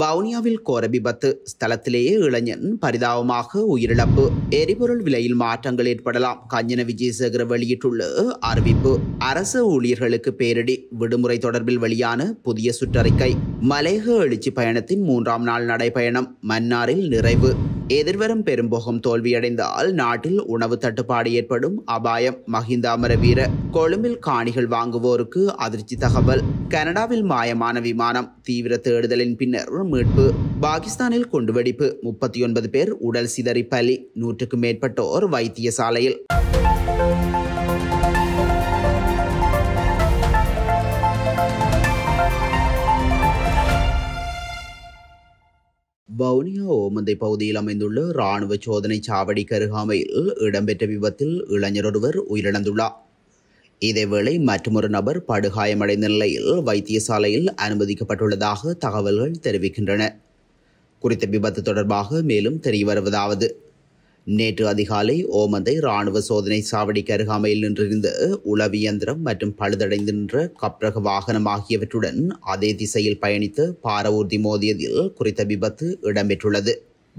வவுனியாவில் கோர விபத்து ஸ்தலத்திலேயே இளைஞன் பரிதாபமாக உயிரிழப்பு எரிபொருள் விலையில் மாற்றங்கள் ஏற்படலாம் கஞ்சன விஜயசேகர வெளியிட்டுள்ள அறிவிப்பு அரச ஊழியர்களுக்கு பேரிடி விடுமுறை தொடர்பில் வெளியான புதிய சுற்றறிக்கை மலேக எழுச்சி பயணத்தின் மூன்றாம் நாள் நடைபயணம் மன்னாரில் நிறைவு எதிர்வரும் பெரும்போகம் தோல்வியடைந்தால் நாட்டில் உணவு தட்டுப்பாடு ஏற்படும் அபாயம் மஹிந்த அமரவீர கொழும்பில் காணிகள் வாங்குவோருக்கு அதிர்ச்சி தகவல் கனடாவில் மாயமான விமானம் தீவிர தேடுதலின் பின்னர் மீட்பு பாகிஸ்தானில் குண்டுவெடிப்பு முப்பத்தி ஒன்பது பேர் உடல் சிதறி பலி நூற்றுக்கும் மேற்பட்டோர் வைத்தியசாலையில் வவுனியா ஓமந்தை பகுதியில் அமைந்துள்ள இராணுவ சோதனை சாவடி கருகாமையில் இடம்பெற்ற விபத்தில் இளைஞர் ஒருவர் உயிரிழந்துள்ளார் இதேவேளை மற்றொரு நபர் படுகாயமடைந்த நிலையில் வைத்தியசாலையில் அனுமதிக்கப்பட்டுள்ளதாக தகவல்கள் தெரிவிக்கின்றன குறித்த விபத்து தொடர்பாக மேலும் தெரிய வருவதாவது நேற்று அதிகாலை ஓமந்தை ராணுவ சோதனை சாவடிக்கு அருகாமையில் நின்றிருந்த உளவியந்திரம் மற்றும் பழுதடைந்து நின்ற கப்ரக வாகனம் ஆகியவற்றுடன் அதே திசையில் பயணித்த பாரவூர்தி மோதியதில் குறித்த விபத்து இடம்பெற்றுள்ளது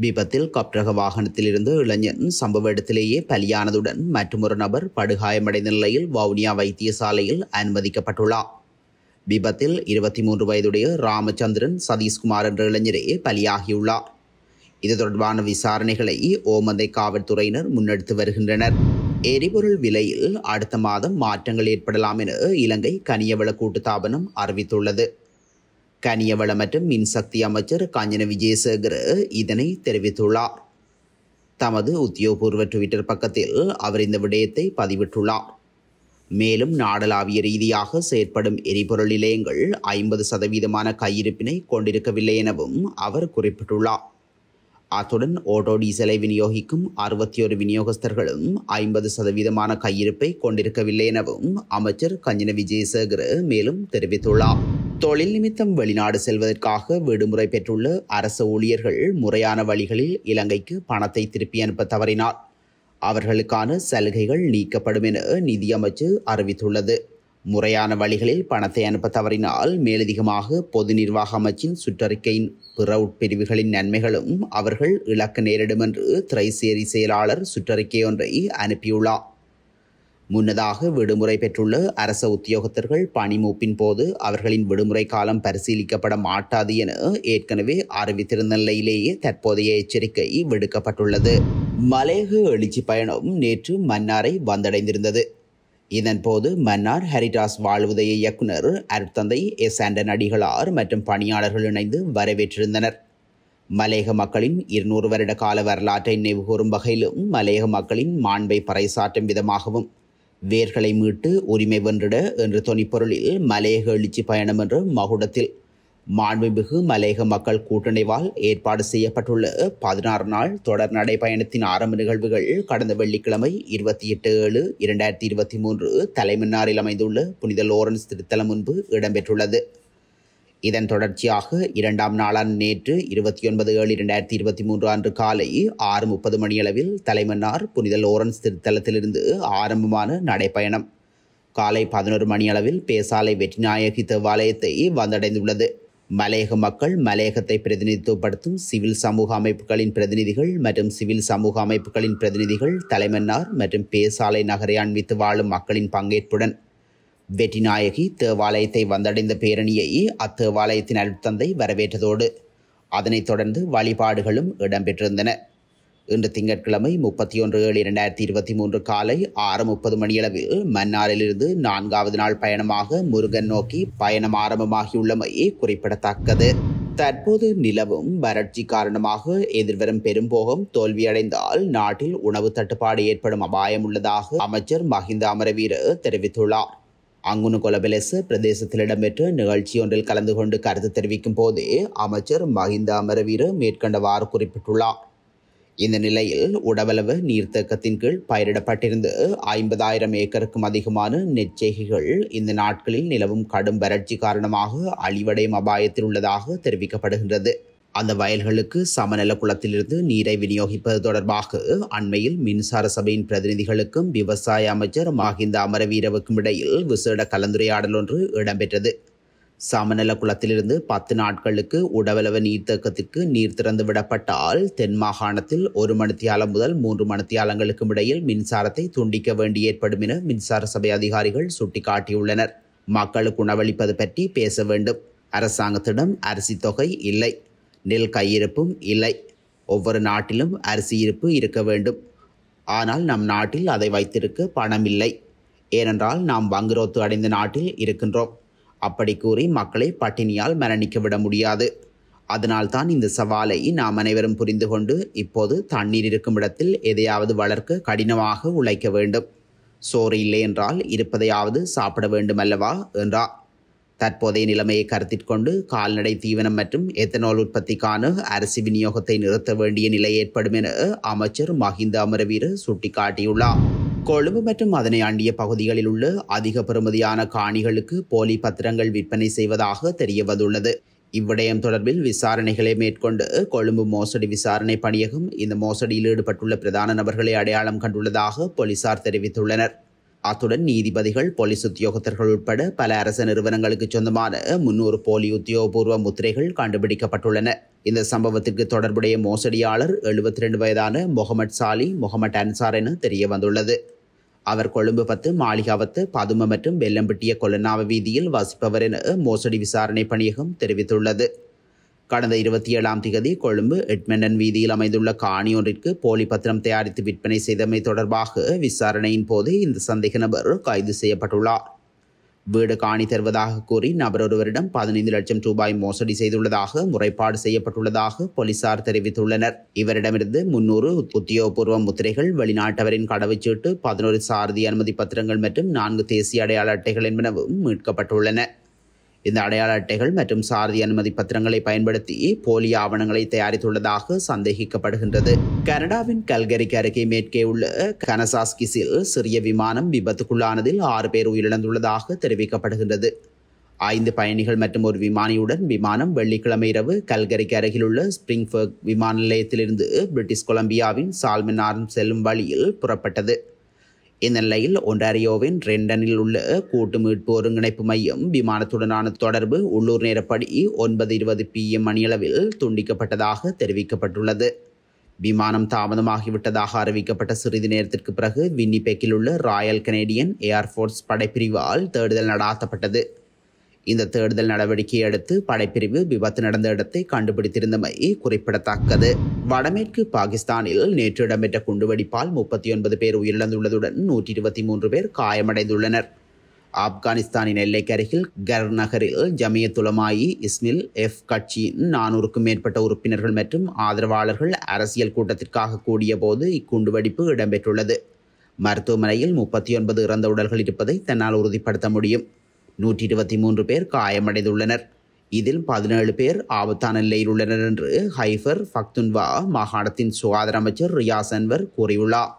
விபத்தில் கப்ரக வாகனத்தில் இருந்து இளைஞன் சம்பவ இடத்திலேயே பலியானதுடன் மற்றொரு நபர் படுகாயமடைந்த நிலையில் வவுனியா வைத்தியசாலையில் அனுமதிக்கப்பட்டுள்ளார் விபத்தில் இருபத்தி மூன்று வயதுடைய ராமச்சந்திரன் சதீஷ்குமார் என்ற இளைஞரே பலியாகியுள்ளார் இது தொடர்பான விசாரணைகளை ஓமந்தை காவல்துறையினர் முன்னெடுத்து வருகின்றனர் எரிபொருள் விலையில் அடுத்த மாதம் மாற்றங்கள் ஏற்படலாம் என இலங்கை கனியவள கூட்டுத்தாபனம் அறிவித்துள்ளது கனியவள மற்றும் மின்சக்தி அமைச்சர் காஞ்சன விஜயசேகர் இதனை தெரிவித்துள்ளார் தமது உத்தியோகபூர்வ ட்விட்டர் பக்கத்தில் அவர் இந்த விடயத்தை பதிவிட்டுள்ளார் மேலும் நாடளாவிய ரீதியாக செயற்படும் எரிபொருள் நிலையங்கள் ஐம்பது சதவீதமான கையிருப்பினை கொண்டிருக்கவில்லை எனவும் அவர் குறிப்பிட்டுள்ளார் அத்துடன் ஓட்டோ டீசலை விநியோகிக்கும் அறுபத்தி ஒரு விநியோகஸ்தர்களும் ஐம்பது சதவீதமான கையிருப்பை கொண்டிருக்கவில்லை எனவும் அமைச்சர் கஞ்சன விஜயசேகர் மேலும் தெரிவித்துள்ளார் தொழில் நிமித்தம் வெளிநாடு செல்வதற்காக விடுமுறை பெற்றுள்ள அரசு ஊழியர்கள் முறையான வழிகளில் இலங்கைக்கு பணத்தை திருப்பி அனுப்ப தவறினார் அவர்களுக்கான சலுகைகள் நீக்கப்படும் என நிதியமைச்சு அறிவித்துள்ளது முறையான வழிகளில் பணத்தை அனுப்ப தவறினால் மேலதிகமாக பொது நிர்வாக அமைச்சின் சுற்றறிக்கையின் பிற உட்பிரிவுகளின் நன்மைகளும் அவர்கள் இழக்க நேரிடும் என்று திரைசேரி செயலாளர் சுற்றறிக்கை ஒன்றை அனுப்பியுள்ளார் முன்னதாக விடுமுறை பெற்றுள்ள அரச உத்தியோகத்தர்கள் பணிமூப்பின் போது அவர்களின் விடுமுறை காலம் பரிசீலிக்கப்பட மாட்டாது என ஏற்கனவே அறிவித்திருந்த நிலையிலேயே தற்போதைய எச்சரிக்கை விடுக்கப்பட்டுள்ளது மலேக எழுச்சி பயணம் நேற்று மன்னாரை வந்தடைந்திருந்தது இதன் போது மன்னார் ஹெரிடாஸ் வாழ்வுதய இயக்குனர் அருட்தந்தை எஸ் ஆண்டன் அடிகளார் மற்றும் பணியாளர்கள் இணைந்து வரவேற்றிருந்தனர் மலேக மக்களின் இருநூறு வருட கால வரலாற்றை நினைவுகூறும் வகையிலும் மலேக மக்களின் மாண்பை பறைசாற்றும் விதமாகவும் வேர்களை மீட்டு உரிமை வென்றிட என்று தொனிப்பொருளில் மலேக எழுச்சி பயணம் என்ற மகுடத்தில் மாண்புமிகு மலேக மக்கள் கூட்டணிவால் ஏற்பாடு செய்யப்பட்டுள்ள பதினாறு நாள் தொடர் நடைபயணத்தின் ஆரம்ப நிகழ்வுகள் கடந்த வெள்ளிக்கிழமை இருபத்தி எட்டு ஏழு இரண்டாயிரத்தி இருபத்தி மூன்று தலைமன்னாரில் அமைந்துள்ள புனித லோரன்ஸ் திருத்தலம் முன்பு இடம்பெற்றுள்ளது இதன் தொடர்ச்சியாக இரண்டாம் நாளான நேற்று இருபத்தி ஒன்பது ஏழு இரண்டாயிரத்தி இருபத்தி மூன்று அன்று காலை ஆறு முப்பது மணியளவில் தலைமன்னார் புனித லோரன்ஸ் திருத்தலத்திலிருந்து ஆரம்பமான நடைப்பயணம் காலை பதினோரு மணியளவில் பேசாலை வெற்றிநாயகி தேவாலயத்தை வந்தடைந்துள்ளது மலையக மக்கள் மலையகத்தை பிரதிநிதித்துவப்படுத்தும் சிவில் சமூக அமைப்புகளின் பிரதிநிதிகள் மற்றும் சிவில் சமூக அமைப்புகளின் பிரதிநிதிகள் தலைமன்னார் மற்றும் பேசாலை நகரை அண்மித்து வாழும் மக்களின் பங்கேற்புடன் வெற்றிநாயகி தேவாலயத்தை வந்தடைந்த பேரணியை அத்தேவாலயத்தின் அருட்தந்தை வரவேற்றதோடு அதனைத் தொடர்ந்து வழிபாடுகளும் இடம்பெற்றிருந்தன இன்று திங்கட்கிழமை முப்பத்தி ஒன்று ஏழு இரண்டாயிரத்தி இருபத்தி மூன்று காலை ஆறு முப்பது மணியளவில் மன்னாரிலிருந்து நான்காவது நாள் பயணமாக முருகன் நோக்கி பயணம் ஆரம்பமாகியுள்ளமை குறிப்பிடத்தக்கது தற்போது நிலவும் வறட்சி காரணமாக எதிர்வரும் பெரும்போகம் தோல்வியடைந்தால் நாட்டில் உணவு தட்டுப்பாடு ஏற்படும் அபாயம் உள்ளதாக அமைச்சர் மஹிந்த அமரவீர தெரிவித்துள்ளார் அங்குனு கொலபிலேச பிரதேசத்தில் இடம்பெற்ற நிகழ்ச்சியொன்றில் கலந்து கொண்டு கருத்து தெரிவிக்கும் போதே அமைச்சர் மஹிந்த அமரவீர மேற்கண்டவாறு குறிப்பிட்டுள்ளார் இந்த நிலையில் உடவளவு நீர்த்தேக்கத்தின் கீழ் பயிரிடப்பட்டிருந்து ஐம்பதாயிரம் ஏக்கருக்கும் அதிகமான நெச்சேகைகள் இந்த நாட்களில் நிலவும் கடும் வறட்சி காரணமாக அழிவடையும் அபாயத்தில் உள்ளதாக தெரிவிக்கப்படுகின்றது அந்த வயல்களுக்கு சமநல குளத்திலிருந்து நீரை விநியோகிப்பது தொடர்பாக அண்மையில் மின்சார சபையின் பிரதிநிதிகளுக்கும் விவசாய அமைச்சர் மஹிந்த அமரவீரவுக்கும் இடையில் விசேட கலந்துரையாடல் ஒன்று இடம்பெற்றது சமநல குளத்திலிருந்து பத்து நாட்களுக்கு உடவளவு நீர்த்தேக்கத்திற்கு நீர் திறந்து விடப்பட்டால் தென் மாகாணத்தில் ஒரு மணித்தியாலம் முதல் மூன்று மணித்தியாலங்களுக்கும் இடையில் மின்சாரத்தை துண்டிக்க வேண்டி ஏற்படும் என மின்சார சபை அதிகாரிகள் சுட்டிக்காட்டியுள்ளனர் மக்களுக்கு உணவளிப்பது பற்றி பேச வேண்டும் அரசாங்கத்திடம் அரிசி தொகை இல்லை நெல் கையிருப்பும் இல்லை ஒவ்வொரு நாட்டிலும் அரிசி இருப்பு இருக்க வேண்டும் ஆனால் நம் நாட்டில் அதை வைத்திருக்க பணம் இல்லை ஏனென்றால் நாம் வங்குரோத்து அடைந்த நாட்டில் இருக்கின்றோம் அப்படி கூறி மக்களை பட்டினியால் மரணிக்க விட முடியாது அதனால்தான் இந்த சவாலை நாம் அனைவரும் புரிந்து கொண்டு இப்போது தண்ணீர் இருக்கும் இடத்தில் எதையாவது வளர்க்க கடினமாக உழைக்க வேண்டும் சோறு இல்லை என்றால் இருப்பதையாவது சாப்பிட வேண்டும் அல்லவா என்றார் தற்போதைய நிலைமையை கருத்திற்கொண்டு கால்நடை தீவனம் மற்றும் எத்தனால் உற்பத்திக்கான அரசு விநியோகத்தை நிறுத்த வேண்டிய நிலை ஏற்படும் என அமைச்சர் மஹிந்த அமரவீர சுட்டிக்காட்டியுள்ளார் கொழும்பு மற்றும் அதனை ஆண்டிய பகுதிகளில் உள்ள அதிக பெறுமதியான காணிகளுக்கு போலி பத்திரங்கள் விற்பனை செய்வதாக தெரியவதுள்ளது இவ்விடயம் தொடர்பில் விசாரணைகளை மேற்கொண்டு கொழும்பு மோசடி விசாரணை பணியகம் இந்த மோசடியில் ஈடுபட்டுள்ள பிரதான நபர்களை அடையாளம் கண்டுள்ளதாக போலீசார் தெரிவித்துள்ளனர் அத்துடன் நீதிபதிகள் போலீஸ் உத்தியோகத்தர்கள் உட்பட பல அரசு நிறுவனங்களுக்கு சொந்தமான முன்னூறு போலி உத்தியோகபூர்வ முத்திரைகள் கண்டுபிடிக்கப்பட்டுள்ளன இந்த சம்பவத்திற்கு தொடர்புடைய மோசடியாளர் எழுபத்தி ரெண்டு வயதான முகமட் சாலி முகமட் அன்சார் என தெரிய வந்துள்ளது அவர் கொழும்பு பத்து மாளிகாவத்து பதும மற்றும் வெள்ளம்பட்டிய கொலநாவ வீதியில் வசிப்பவர் என மோசடி விசாரணை பணியகம் தெரிவித்துள்ளது கடந்த இருபத்தி ஏழாம் திகதி கொழும்பு எட்மண்டன் வீதியில் அமைந்துள்ள காணி ஒன்றிற்கு போலி பத்திரம் தயாரித்து விற்பனை செய்தமை தொடர்பாக விசாரணையின் போது இந்த சந்தேக நபர் கைது செய்யப்பட்டுள்ளார் வீடு காணி தருவதாக கூறி நபர் ஒருவரிடம் பதினைந்து லட்சம் ரூபாய் மோசடி செய்துள்ளதாக முறைப்பாடு செய்யப்பட்டுள்ளதாக போலீசார் தெரிவித்துள்ளனர் இவரிடமிருந்து முன்னூறு உத்தியோகபூர்வ முத்திரைகள் வெளிநாட்டவரின் கடவுச்சீட்டு பதினோரு சாரதி அனுமதி பத்திரங்கள் மற்றும் நான்கு தேசிய அடையாள அட்டைகள் என்பனவும் மீட்கப்பட்டுள்ளன இந்த அடையாள அட்டைகள் மற்றும் சாரதி அனுமதி பத்திரங்களை பயன்படுத்தி போலி ஆவணங்களை தயாரித்துள்ளதாக சந்தேகிக்கப்படுகின்றது கனடாவின் கல்கரிக்கு அருகே மேற்கே உள்ள கனசாஸ்கிஸில் சிறிய விமானம் விபத்துக்குள்ளானதில் ஆறு பேர் உயிரிழந்துள்ளதாக தெரிவிக்கப்படுகின்றது ஐந்து பயணிகள் மற்றும் ஒரு விமானியுடன் விமானம் வெள்ளிக்கிழமை இரவு கல்கரிக்கு அருகிலுள்ள ஸ்பிரிங்ஃபர்க் விமான நிலையத்திலிருந்து பிரிட்டிஷ் கொலம்பியாவின் சால்மினார் செல்லும் வழியில் புறப்பட்டது இந்நிலையில் ஒன்டாரியோவின் ரெண்டனில் உள்ள கூட்டு மீட்பு ஒருங்கிணைப்பு மையம் விமானத்துடனான தொடர்பு உள்ளூர் நேரப்படி ஒன்பது இருபது பிஎம் மணியளவில் துண்டிக்கப்பட்டதாக தெரிவிக்கப்பட்டுள்ளது விமானம் தாமதமாகிவிட்டதாக அறிவிக்கப்பட்ட சிறிது நேரத்திற்கு பிறகு வின்னிபேக்கில் உள்ள ராயல் கனேடியன் ஏர்ஃபோர்ஸ் படைப்பிரிவால் தேடுதல் நடாத்தப்பட்டது இந்த தேடுதல் நடவடிக்கையை அடுத்து படைப்பிரிவு விபத்து நடந்த இடத்தை கண்டுபிடித்திருந்தமை குறிப்பிடத்தக்கது வடமேற்கு பாகிஸ்தானில் நேற்று இடம்பெற்ற குண்டுவெடிப்பால் முப்பத்தி ஒன்பது பேர் உயிரிழந்துள்ளதுடன் நூற்றி இருபத்தி மூன்று பேர் காயமடைந்துள்ளனர் ஆப்கானிஸ்தானின் எல்லைக்கு அருகில் கர் நகரில் ஜமியத் துலமாயி இஸ்மில் எஃப் கட்சியின் நானூறுக்கும் மேற்பட்ட உறுப்பினர்கள் மற்றும் ஆதரவாளர்கள் அரசியல் கூட்டத்திற்காக கூடியபோது இக்குண்டுவெடிப்பு இடம்பெற்றுள்ளது மருத்துவமனையில் முப்பத்தி ஒன்பது இறந்த உடல்கள் இருப்பதை தன்னால் உறுதிப்படுத்த முடியும் நூற்றி இருபத்தி மூன்று பேர் காயமடைந்துள்ளனர் இதில் பதினேழு பேர் ஆபத்தான நிலையில் உள்ளனர் என்று ஹைஃபர் ஃபக்துன்வா மாகாணத்தின் சுகாதார அமைச்சர் ரியாஸ் அன்வர் கூறியுள்ளார்